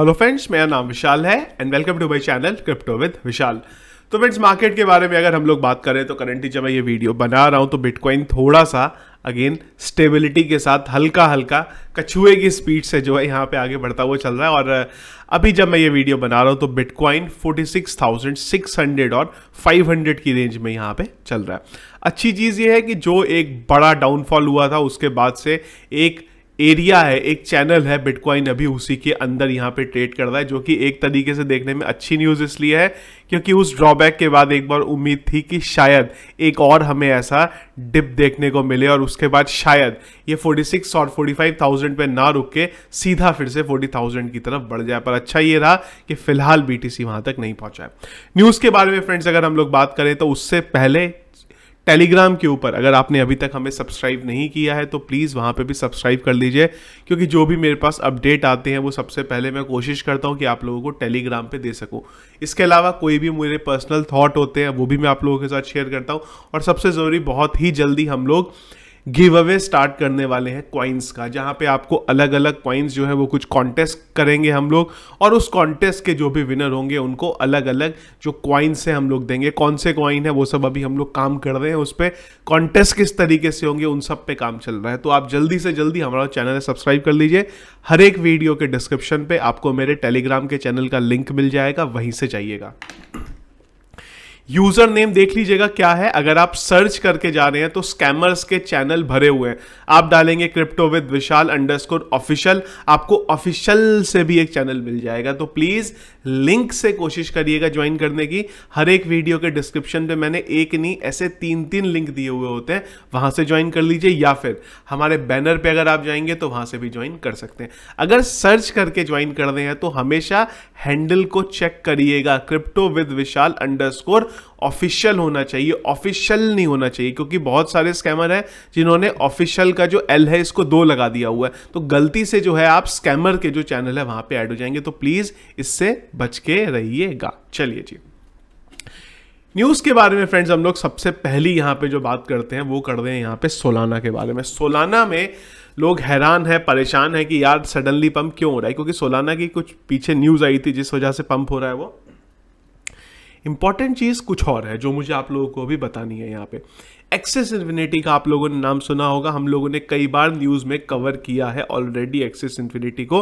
hello friends मेरा नाम विशाल है and welcome to my channel crypto with Vishal तो फ्रेंड्स मार्केट के बारे में अगर हम लोग बात करें तो करंटली जब मैं ये वीडियो बना रहा हूँ तो बिटकॉइन थोड़ा सा अगेन स्टेबिलिटी के साथ हल्का हल्का कछुए की स्पीड से जो है यहाँ पे आगे बढ़ता हुआ चल रहा है और अभी जब मैं ये वीडियो बना रहा हूँ तो बिटकॉइन 46,600 और 500 की रेंज में यहाँ पे चल रहा है अच्छी चीज़ ये है कि जो एक बड़ा डाउनफॉल हुआ था उसके बाद से एक एरिया है एक चैनल है बिटकॉइन अभी उसी के अंदर यहाँ पे ट्रेड कर रहा है जो कि एक तरीके से देखने में अच्छी न्यूज़ इसलिए है क्योंकि उस ड्रॉबैक के बाद एक बार उम्मीद थी कि शायद एक और हमें ऐसा डिप देखने को मिले और उसके बाद शायद ये 46 और 45,000 पे ना रुक के सीधा फिर से 40,000 की तरफ बढ़ जाए पर अच्छा ये रहा कि फिलहाल बीटीसी वहां तक नहीं पहुंचा न्यूज़ के बारे में फ्रेंड्स अगर हम लोग बात करें तो उससे पहले टेलीग्राम के ऊपर अगर आपने अभी तक हमें सब्सक्राइब नहीं किया है तो प्लीज़ वहाँ पे भी सब्सक्राइब कर लीजिए क्योंकि जो भी मेरे पास अपडेट आते हैं वो सबसे पहले मैं कोशिश करता हूँ कि आप लोगों को टेलीग्राम पे दे सकूँ इसके अलावा कोई भी मेरे पर्सनल थाट होते हैं वो भी मैं आप लोगों के साथ शेयर करता हूँ और सबसे ज़रूरी बहुत ही जल्दी हम लोग गिव अवे स्टार्ट करने वाले हैं क्वाइंस का जहाँ पे आपको अलग अलग क्वाइंस जो है वो कुछ कॉन्टेस्ट करेंगे हम लोग और उस कॉन्टेस्ट के जो भी विनर होंगे उनको अलग अलग जो क्वाइंस हैं हम लोग देंगे कौन से क्वाइन है वो सब अभी हम लोग काम कर रहे हैं उस पर कॉन्टेस्ट किस तरीके से होंगे उन सब पे काम चल रहा है तो आप जल्दी से जल्दी हमारा चैनल सब्सक्राइब कर लीजिए हर एक वीडियो के डिस्क्रिप्शन पर आपको मेरे टेलीग्राम के चैनल का लिंक मिल जाएगा वहीं से जाइएगा यूजर नेम देख लीजिएगा क्या है अगर आप सर्च करके जा रहे हैं तो स्कैमर्स के चैनल भरे हुए हैं आप डालेंगे crypto with Vishal underscore official आपको ऑफिशियल से भी एक चैनल मिल जाएगा तो प्लीज लिंक से कोशिश करिएगा ज्वाइन करने की हर एक वीडियो के डिस्क्रिप्शन पे मैंने एक नहीं ऐसे तीन तीन लिंक दिए हुए होते हैं वहां से ज्वाइन कर लीजिए या फिर हमारे बैनर पे अगर आप जाएंगे तो वहां से भी ज्वाइन कर सकते हैं अगर सर्च करके ज्वाइन कर रहे हैं तो हमेशा हैंडल को चेक करिएगा crypto with Vishal under official होना चाहिए ऑफिशियल नहीं होना चाहिए क्योंकि बहुत सारे स्कैमर हैं जिन्होंने ऑफिशियल का जो एल है इसको दो लगा दिया हुआ है तो गलती से जो है आप स्कैमर के जो चैनल है वहां पर ऐड हो जाएंगे तो प्लीज़ इससे बच के रहिएगा चलिए जी न्यूज़ के बारे में फ्रेंड्स हम लोग सबसे पहली यहां पे जो बात करते हैं वो कर रहे हैं यहां पे सोलाना के बारे में सोलाना में लोग हैरान है परेशान है कि यार सडनली पंप क्यों हो रहा है क्योंकि सोलाना की कुछ पीछे न्यूज़ आई थी जिस वजह से पंप हो रहा है वो इंपॉर्टेंट चीज़ कुछ और है जो मुझे आप लोगों को भी बतानी है यहाँ पे एक्सेस इन्फिनिटी का आप लोगों ने नाम सुना होगा हम लोगों ने कई बार न्यूज़ में कवर किया है ऑलरेडी एक्सेस इन्फिनिटी को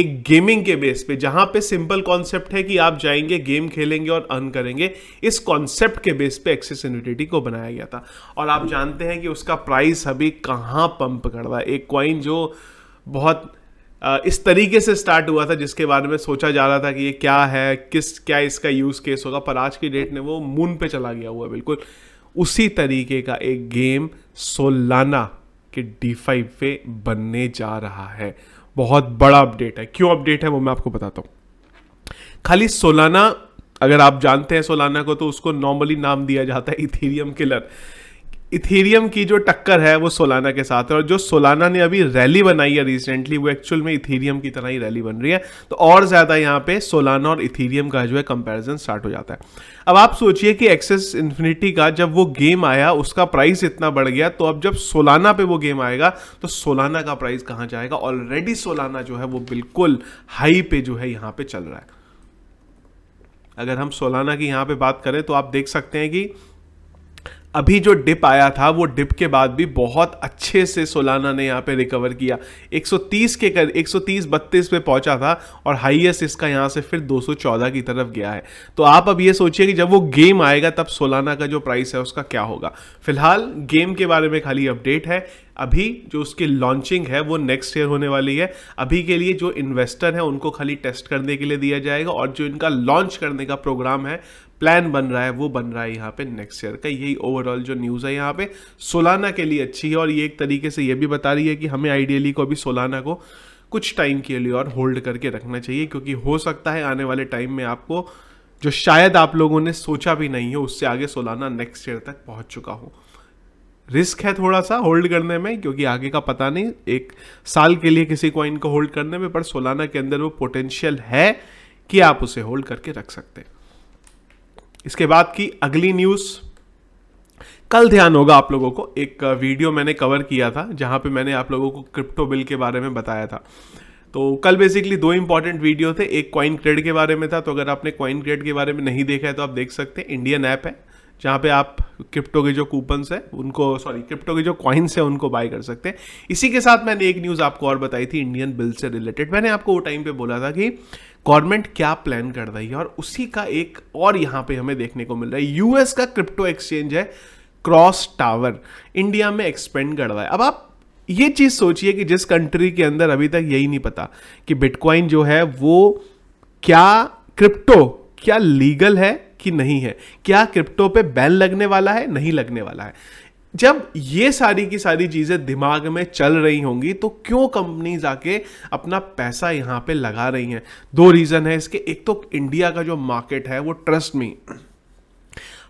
एक गेमिंग के बेस पे जहाँ पे सिंपल कॉन्सेप्ट है कि आप जाएंगे गेम खेलेंगे और अर्न करेंगे इस कॉन्सेप्ट के बेस पे एक्सेस इन्फिनिटी को बनाया गया था और आप जानते हैं कि उसका प्राइस अभी कहाँ पंप कर रहा है एक क्वाइन जो बहुत इस तरीके से स्टार्ट हुआ था जिसके बारे में सोचा जा रहा था कि ये क्या है किस क्या इसका यूज़ केस होगा पर आज की डेट में वो मून पे चला गया हुआ बिल्कुल उसी तरीके का एक गेम सोलाना के डी फाइव पे बनने जा रहा है बहुत बड़ा अपडेट है क्यों अपडेट है वो मैं आपको बताता हूँ खाली सोलाना अगर आप जानते हैं सोलाना को तो उसको नॉर्मली नाम दिया जाता है इथीरियम किलर इथेरियम की जो टक्कर है वो सोलाना के साथ है और जो सोलाना ने अभी रैली बनाई है रिसेंटली वो एक्चुअल में इथेरियम की तरह ही रैली बन रही है तो और ज़्यादा यहाँ पे सोलाना और इथेरियम का जो है कंपैरिजन स्टार्ट हो जाता है अब आप सोचिए कि एक्सेस इन्फिनिटी का जब वो गेम आया उसका प्राइस इतना बढ़ गया तो अब जब सोलाना पे वो गेम आएगा तो सोलाना का प्राइस कहाँ जाएगा ऑलरेडी सोलाना जो है वो बिल्कुल हाई पे जो है यहाँ पे चल रहा है अगर हम सोलाना की यहाँ पे बात करें तो आप देख सकते हैं कि अभी जो डिप आया था वो डिप के बाद भी बहुत अच्छे से सोलाना ने यहाँ पे रिकवर किया 130 के कर 130 बत्तीस पे पहुंचा था और हाईएस्ट इसका यहाँ से फिर 214 की तरफ गया है तो आप अब ये सोचिए कि जब वो गेम आएगा तब सोलाना का जो प्राइस है उसका क्या होगा फिलहाल गेम के बारे में खाली अपडेट है अभी जो उसकी लॉन्चिंग है वो नेक्स्ट ईयर होने वाली है अभी के लिए जो इन्वेस्टर हैं उनको खाली टेस्ट करने के लिए दिया जाएगा और जो इनका लॉन्च करने का प्रोग्राम है प्लान बन रहा है वो बन रहा है यहाँ पे नेक्स्ट ईयर का यही ओवरऑल जो न्यूज़ है यहाँ पे सोलाना के लिए अच्छी है और ये एक तरीके से ये भी बता रही है कि हमें आइडियली को अभी सोलाना को कुछ टाइम के लिए और होल्ड करके रखना चाहिए क्योंकि हो सकता है आने वाले टाइम में आपको जो शायद आप लोगों ने सोचा भी नहीं हो उससे आगे सोलाना नेक्स्ट ईयर तक पहुंच चुका हो रिस्क है थोड़ा सा होल्ड करने में क्योंकि आगे का पता नहीं एक साल के लिए किसी को को होल्ड करने में पर सोलाना के अंदर वो पोटेंशियल है कि आप उसे होल्ड करके रख सकते हैं इसके बाद की अगली न्यूज़ कल ध्यान होगा आप लोगों को एक वीडियो मैंने कवर किया था जहां पे मैंने आप लोगों को क्रिप्टो बिल के बारे में बताया था तो कल बेसिकली दो इंपॉर्टेंट वीडियो थे एक कॉइन क्रेड के बारे में था तो अगर आपने कॉइन क्रेड के बारे में नहीं देखा है तो आप देख सकते हैं इंडियन ऐप है जहाँ पे आप क्रिप्टो के जो कूपन्स है उनको सॉरी क्रिप्टो के जो कॉइन्स है उनको बाय कर सकते हैं इसी के साथ मैंने एक न्यूज़ आपको और बताई थी इंडियन बिल से रिलेटेड मैंने आपको वो टाइम पे बोला था कि गवर्नमेंट क्या प्लान कर रही है और उसी का एक और यहां पे हमें देखने को मिल रहा है यूएस का क्रिप्टो एक्सचेंज है क्रॉस टावर इंडिया में एक्सपेंड कर रहा है अब आप ये चीज़ सोचिए कि जिस कंट्री के अंदर अभी तक यही नहीं पता कि बिटकॉइन जो है वो क्या क्रिप्टो क्या लीगल है कि नहीं है क्या क्रिप्टो पे बैन लगने वाला है नहीं लगने वाला है जब ये सारी की सारी चीज़ें दिमाग में चल रही होंगी तो क्यों कंपनीज आके अपना पैसा यहाँ पे लगा रही हैं दो रीज़न है इसके एक तो इंडिया का जो मार्केट है वो ट्रस्ट में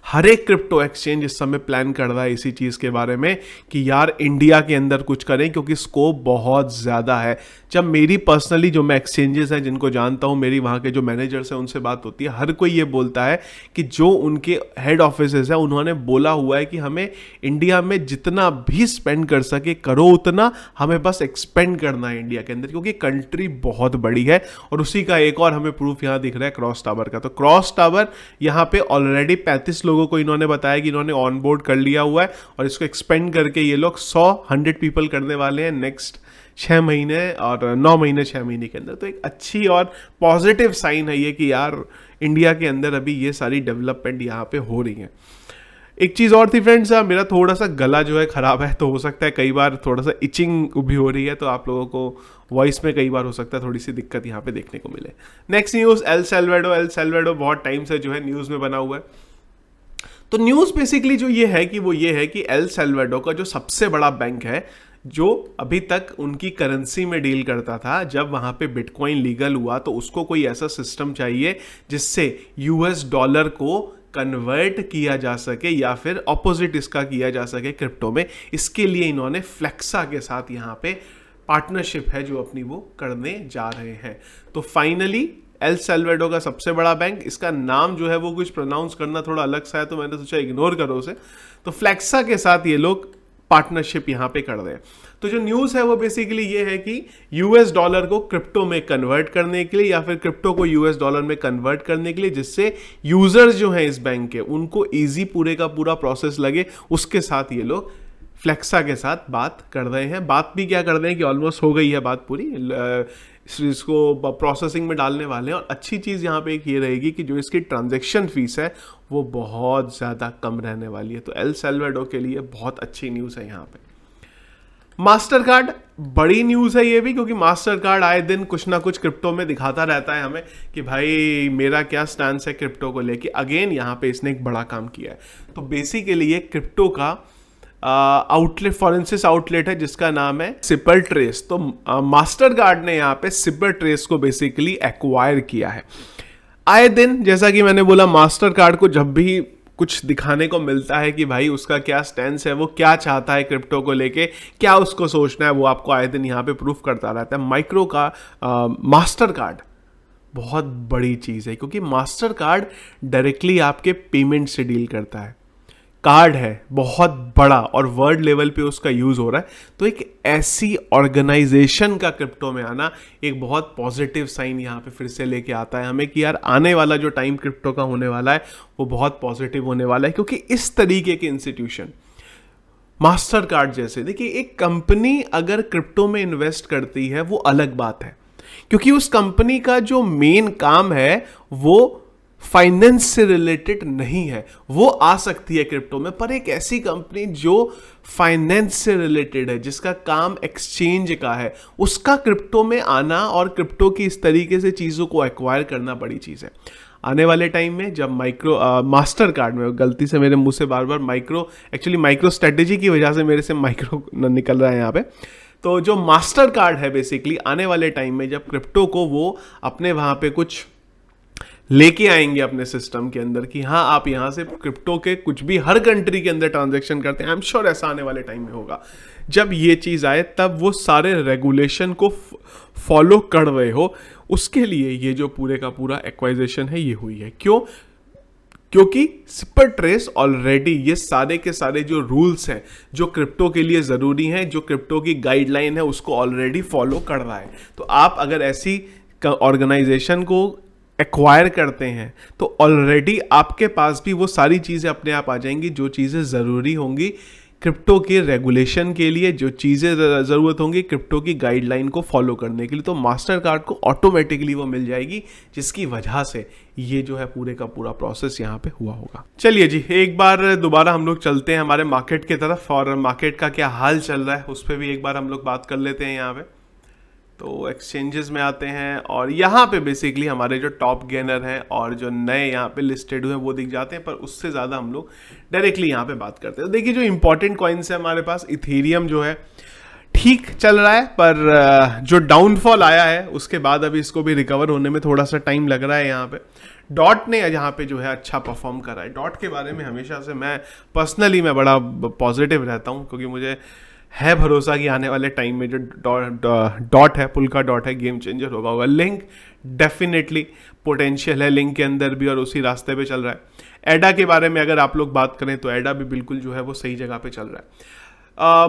हर एक क्रिप्टो एक्सचेंज इस समय प्लान कर रहा है इसी चीज़ के बारे में कि यार इंडिया के अंदर कुछ करें क्योंकि स्कोप बहुत ज़्यादा है जब मेरी पर्सनली जो मैं एक्सचेंजेस हैं जिनको जानता हूँ मेरी वहाँ के जो मैनेजर्स हैं उनसे बात होती है हर कोई ये बोलता है कि जो उनके हेड ऑफिस हैं उन्होंने बोला हुआ है कि हमें इंडिया में जितना भी स्पेंड कर सके करो उतना हमें बस एक्सपेंड करना है इंडिया के अंदर क्योंकि कंट्री बहुत बड़ी है और उसी का एक और हमें प्रूफ यहाँ दिख रहा है क्रॉस टावर का तो क्रॉस टावर यहाँ पे ऑलरेडी पैंतीस लोग लोगों को इन्होंने बताया कि इन्होंने ऑन बोर्ड कर लिया हुआ है और इसको एक्सपेंड करके ये लोग सौ हंड्रेड पीपल करने वाले हैं नेक्स्ट छः महीने और नौ महीने छः महीने के अंदर तो एक अच्छी और पॉजिटिव साइन है ये कि यार इंडिया के अंदर अभी ये सारी डेवलपमेंट यहाँ पे हो रही है एक चीज़ और थी फ्रेंड्स हाँ, मेरा थोड़ा सा गला जो है ख़राब है तो हो सकता है कई बार थोड़ा सा इचिंग भी हो रही है तो आप लोगों को वॉइस में कई बार हो सकता है थोड़ी सी दिक्कत यहाँ पे देखने को मिले next news El Salvador El Salvador बहुत टाइम से जो है न्यूज़ में बना हुआ है तो न्यूज़ बेसिकली जो ये है कि वो ये है कि एल सेल्वेडो का जो सबसे बड़ा बैंक है जो अभी तक उनकी करेंसी में डील करता था जब वहाँ पे बिटकॉइन लीगल हुआ तो उसको कोई ऐसा सिस्टम चाहिए जिससे यूएस डॉलर को कन्वर्ट किया जा सके या फिर ऑपोजिट इसका किया जा सके क्रिप्टो में इसके लिए इन्होंने फ्लेक्सा के साथ यहाँ पे पार्टनरशिप है जो अपनी वो करने जा रहे हैं तो फाइनली एल सेल्वेडो का सबसे बड़ा बैंक इसका नाम जो है वो कुछ प्रोनाउंस करना थोड़ा अलग सा है तो मैंने सोचा इग्नोर करो उसे तो फ्लैक्सा के साथ ये लोग पार्टनरशिप यहाँ पे कर रहे हैं तो जो न्यूज़ है वो बेसिकली ये है कि यूएस डॉलर को क्रिप्टो में कन्वर्ट करने के लिए या फिर क्रिप्टो को यूएस डॉलर में कन्वर्ट करने के लिए जिससे यूज़र्स जो हैं इस बैंक के उनको इजी पूरे का पूरा प्रोसेस लगे उसके साथ ये लोग फ्लेक्सा के साथ बात कर रहे हैं बात भी क्या कर रहे हैं कि ऑलमोस्ट हो गई है बात पूरी इसको प्रोसेसिंग में डालने वाले हैं और अच्छी चीज़ यहाँ पे एक ये रहेगी कि जो इसकी ट्रांजैक्शन फीस है वो बहुत ज़्यादा कम रहने वाली है तो एल सेल्वेडो के लिए बहुत अच्छी न्यूज़ है यहाँ पे मास्टर कार्ड बड़ी न्यूज़ है ये भी क्योंकि मास्टर कार्ड आए दिन कुछ ना कुछ क्रिप्टो में दिखाता रहता है हमें कि भाई मेरा क्या स्टैंड है क्रिप्टो को लेके अगेन यहाँ पे इसने एक बड़ा काम किया है तो बेसिकली ये क्रिप्टो का आउटलेट फॉरेंसिस आउटलेट है जिसका नाम है सिपर ट्रेस तो मास्टर गार्ड ने यहाँ पे सिपर ट्रेस को बेसिकली एक्वायर किया है आए दिन जैसा कि मैंने बोला मास्टर कार्ड को जब भी कुछ दिखाने को मिलता है कि भाई उसका क्या स्टैंड है वो क्या चाहता है क्रिप्टो को लेके क्या उसको सोचना है वो आपको आए दिन यहाँ पे प्रूफ करता रहता है माइक्रो का मास्टर कार्ड बहुत बड़ी चीज़ है क्योंकि मास्टर कार्ड डायरेक्टली आपके पेमेंट से डील करता है कार्ड है बहुत बड़ा और वर्ल्ड लेवल पे उसका यूज़ हो रहा है तो एक ऐसी ऑर्गेनाइजेशन का क्रिप्टो में आना एक बहुत पॉजिटिव साइन यहाँ पे फिर से लेके आता है हमें कि यार आने वाला जो टाइम क्रिप्टो का होने वाला है वो बहुत पॉजिटिव होने वाला है क्योंकि इस तरीके के इंस्टीट्यूशन मास्टर कार्ड जैसे देखिए एक कंपनी अगर क्रिप्टो में इन्वेस्ट करती है वो अलग बात है क्योंकि उस कंपनी का जो मेन काम है वो फाइनेंस से रिलेटेड नहीं है वो आ सकती है क्रिप्टो में पर एक ऐसी कंपनी जो फाइनेंस से रिलेटेड है जिसका काम एक्सचेंज का है उसका क्रिप्टो में आना और क्रिप्टो की इस तरीके से चीज़ों को एक्वायर करना बड़ी चीज़ है आने वाले टाइम में जब माइक्रो मास्टर कार्ड में गलती से मेरे मुंह से बार बार माइक्रो एक्चुअली माइक्रो स्ट्रेटेजी की वजह से मेरे से माइक्रो निकल रहा है यहाँ पे तो जो मास्टर कार्ड है बेसिकली आने वाले टाइम में जब क्रिप्टो को वो अपने वहाँ पे कुछ लेके आएंगे अपने सिस्टम के अंदर कि हाँ आप यहाँ से क्रिप्टो के कुछ भी हर कंट्री के अंदर ट्रांजेक्शन करते हैं आई एम श्योर ऐसा आने वाले टाइम में होगा जब ये चीज़ आए तब वो सारे रेगुलेशन को फॉलो कर रहे हो उसके लिए ये जो पूरे का पूरा एक्वाइजेशन है ये हुई है क्यों क्योंकि सिपर ट्रेस ऑलरेडी ये सारे के सारे जो रूल्स हैं जो क्रिप्टो के लिए ज़रूरी हैं जो क्रिप्टो की गाइडलाइन है उसको ऑलरेडी फॉलो कर रहा है तो आप अगर ऐसी ऑर्गेनाइजेशन को एक्वायर करते हैं तो ऑलरेडी आपके पास भी वो सारी चीज़ें अपने आप आ जाएंगी जो चीज़ें ज़रूरी होंगी क्रिप्टो के रेगुलेशन के लिए जो चीज़ें ज़रूरत होंगी क्रिप्टो की गाइडलाइन को फॉलो करने के लिए तो मास्टर कार्ड को ऑटोमेटिकली वो मिल जाएगी जिसकी वजह से ये जो है पूरे का पूरा प्रोसेस यहाँ पे हुआ होगा चलिए जी एक बार दोबारा हम लोग चलते हैं हमारे मार्केट की तरफ और मार्केट का क्या हाल चल रहा है उस पर भी एक बार हम लोग बात कर लेते हैं यहाँ पर तो एक्सचेंजेस में आते हैं और यहाँ पे बेसिकली हमारे जो टॉप गेनर हैं और जो नए यहाँ पे लिस्टेड हुए हैं वो दिख जाते हैं पर उससे ज़्यादा हम लोग डायरेक्टली यहाँ पे बात करते हैं तो देखिए जो इंपॉर्टेंट कॉइन्स है हमारे पास इथेरियम जो है ठीक चल रहा है पर जो डाउनफॉल आया है उसके बाद अभी इसको भी रिकवर होने में थोड़ा सा टाइम लग रहा है यहाँ पे डॉट ने यहाँ पे जो है अच्छा परफॉर्म करा है डॉट के बारे में हमेशा से मैं पर्सनली मैं बड़ा पॉजिटिव रहता हूँ क्योंकि मुझे है भरोसा कि आने वाले टाइम में जो डॉट है पुल का डॉट है गेम चेंजर होगा होगा लिंक डेफिनेटली पोटेंशियल है लिंक के अंदर भी और उसी रास्ते पे चल रहा है एडा के बारे में अगर आप लोग बात करें तो एडा भी बिल्कुल जो है वो सही जगह पे चल रहा है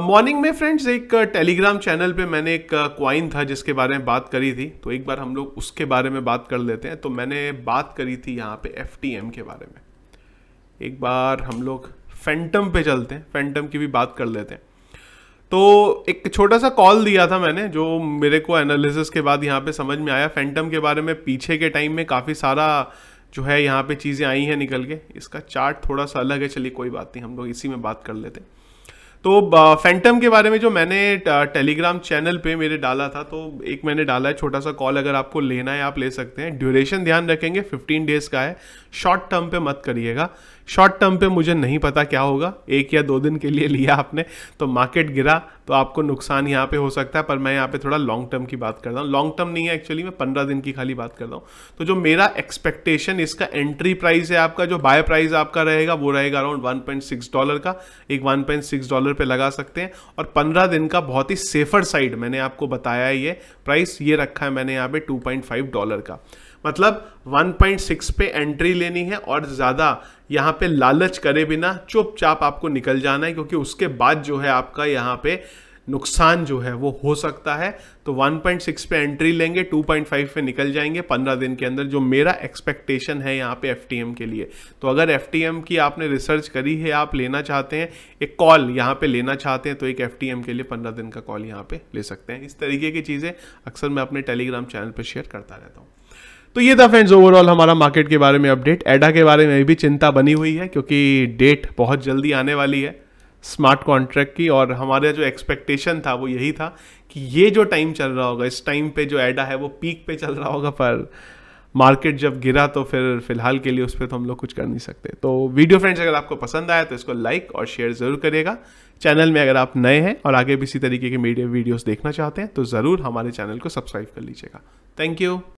मॉर्निंग uh, में फ्रेंड्स एक टेलीग्राम चैनल पे मैंने एक क्वाइन था जिसके बारे में बात करी थी तो एक बार हम लोग उसके बारे में बात कर लेते हैं तो मैंने बात करी थी यहाँ पे एफ के बारे में एक बार हम लोग फैंटम पे चलते हैं फैंटम की भी बात कर लेते हैं तो एक छोटा सा कॉल दिया था मैंने जो मेरे को एनालिसिस के बाद यहाँ पे समझ में आया फैंटम के बारे में पीछे के टाइम में काफ़ी सारा जो है यहाँ पे चीज़ें आई हैं निकल के इसका चार्ट थोड़ा सा अलग है चलिए कोई बात नहीं हम लोग इसी में बात कर लेते तो फैंटम के बारे में जो मैंने टेलीग्राम चैनल पे मेरे डाला था तो एक मैंने डाला है छोटा सा कॉल अगर आपको लेना है आप ले सकते हैं ड्यूरेशन ध्यान रखेंगे 15 डेज़ का है शॉर्ट टर्म पे मत करिएगा शॉर्ट टर्म पे मुझे नहीं पता क्या होगा एक या दो दिन के लिए लिया आपने तो मार्केट गिरा तो आपको नुकसान यहाँ पे हो सकता है पर मैं यहाँ पे थोड़ा लॉन्ग टर्म की बात कर रहा हूँ लॉन्ग टर्म नहीं है एक्चुअली मैं पंद्रह दिन की खाली बात कर रहा हूँ तो जो मेरा एक्सपेक्टेशन इसका एंट्री प्राइस है आपका जो बाय प्राइस आपका रहेगा वो रहेगा अराउंड वन डॉलर का एक वन डॉलर पर लगा सकते हैं और पंद्रह दिन का बहुत ही सेफर साइड मैंने आपको बताया है ये प्राइस ये रखा है मैंने यहाँ पे टू डॉलर का मतलब 1.6 पे एंट्री लेनी है और ज़्यादा यहाँ पे लालच करे बिना चुपचाप आपको निकल जाना है क्योंकि उसके बाद जो है आपका यहाँ पे नुकसान जो है वो हो सकता है तो 1.6 पे एंट्री लेंगे 2.5 पे निकल जाएंगे 15 दिन के अंदर जो मेरा एक्सपेक्टेशन है यहाँ पे एफ के लिए तो अगर एफ की आपने रिसर्च करी है आप लेना चाहते हैं एक कॉल यहाँ पे लेना चाहते हैं तो एक एफ के लिए 15 दिन का कॉल यहाँ पे ले सकते हैं इस तरीके की चीज़ें अक्सर मैं अपने टेलीग्राम चैनल पर शेयर करता रहता हूँ तो ये था फ्रेंड्स ओवरऑल हमारा मार्केट के बारे में अपडेट एडा के बारे में भी चिंता बनी हुई है क्योंकि डेट बहुत जल्दी आने वाली है स्मार्ट कॉन्ट्रैक्ट की और हमारा जो एक्सपेक्टेशन था वो यही था कि ये जो टाइम चल रहा होगा इस टाइम पे जो एडा है वो पीक पे चल रहा होगा पर मार्केट जब गिरा तो फिर फिलहाल के लिए उस पर तो हम लोग कुछ कर नहीं सकते तो वीडियो फ्रेंड्स अगर आपको पसंद आया तो इसको लाइक और शेयर ज़रूर करिएगा चैनल में अगर आप नए हैं और आगे भी इसी तरीके के मीडिया वीडियोस देखना चाहते हैं तो ज़रूर हमारे चैनल को सब्सक्राइब कर लीजिएगा थैंक यू